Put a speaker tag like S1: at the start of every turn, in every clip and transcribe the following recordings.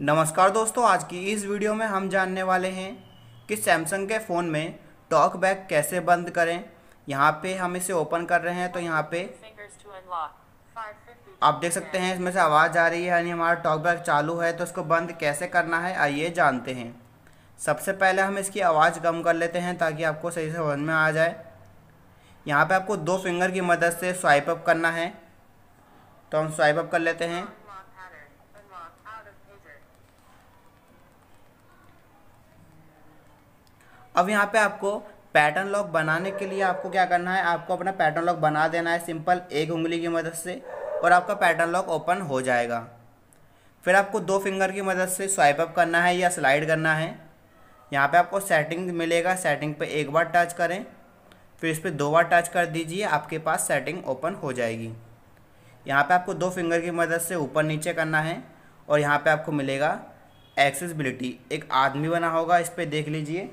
S1: नमस्कार दोस्तों आज की इस वीडियो में हम जानने वाले हैं कि सैमसंग के फ़ोन में टॉक बैक कैसे बंद करें यहाँ पे हम इसे ओपन कर रहे हैं तो यहाँ पे आप देख सकते हैं इसमें से आवाज़ आ रही है यानी हमारा टॉक बैक चालू है तो उसको बंद कैसे करना है आइए जानते हैं सबसे पहले हम इसकी आवाज़ कम कर लेते हैं ताकि आपको सही से समझ में आ जाए यहाँ पर आपको दो फिंगर की मदद से स्वाइप अप करना है तो हम स्वाइप अप कर लेते हैं अब यहाँ पे आपको पैटर्न लॉक बनाने के लिए आपको क्या करना है आपको अपना पैटर्न लॉक बना देना है सिंपल एक उंगली की मदद से और आपका पैटर्न लॉक ओपन हो जाएगा फिर आपको दो फिंगर की मदद से स्वाइप अप करना है या स्लाइड करना है यहाँ पे आपको सेटिंग मिलेगा सेटिंग पे एक बार टच करें फिर इस पर दो बार टच कर दीजिए आपके पास सेटिंग ओपन हो जाएगी यहाँ पे आपको दो फिंगर की मदद से ऊपर नीचे करना है और यहाँ पे आपको मिलेगा एक्सेसबिलिटी एक आदमी बना होगा इस पर देख लीजिए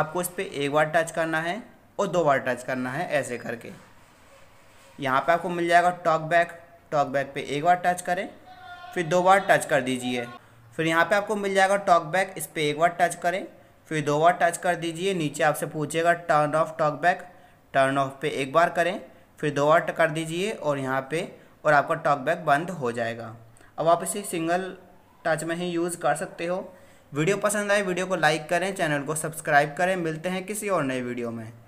S1: आपको इस पर एक बार टच करना है और दो बार टच करना है ऐसे करके यहाँ पे आपको मिल जाएगा टॉक बैक टॉक बैक पे एक बार टच करें फिर दो बार टच कर दीजिए फिर यहाँ पे आपको मिल जाएगा टॉक बैक इस पर एक बार टच करें फिर दो बार टच कर दीजिए नीचे आपसे पूछेगा turn off talk back turn off पे एक बार करें फिर दो बार कर दीजिए और यहाँ पे और आपका टॉक बैक बंद हो जाएगा अब आप इसे सिंगल टच में ही यूज़ कर सकते हो वीडियो पसंद आए वीडियो को लाइक करें चैनल को सब्सक्राइब करें मिलते हैं किसी और नए वीडियो में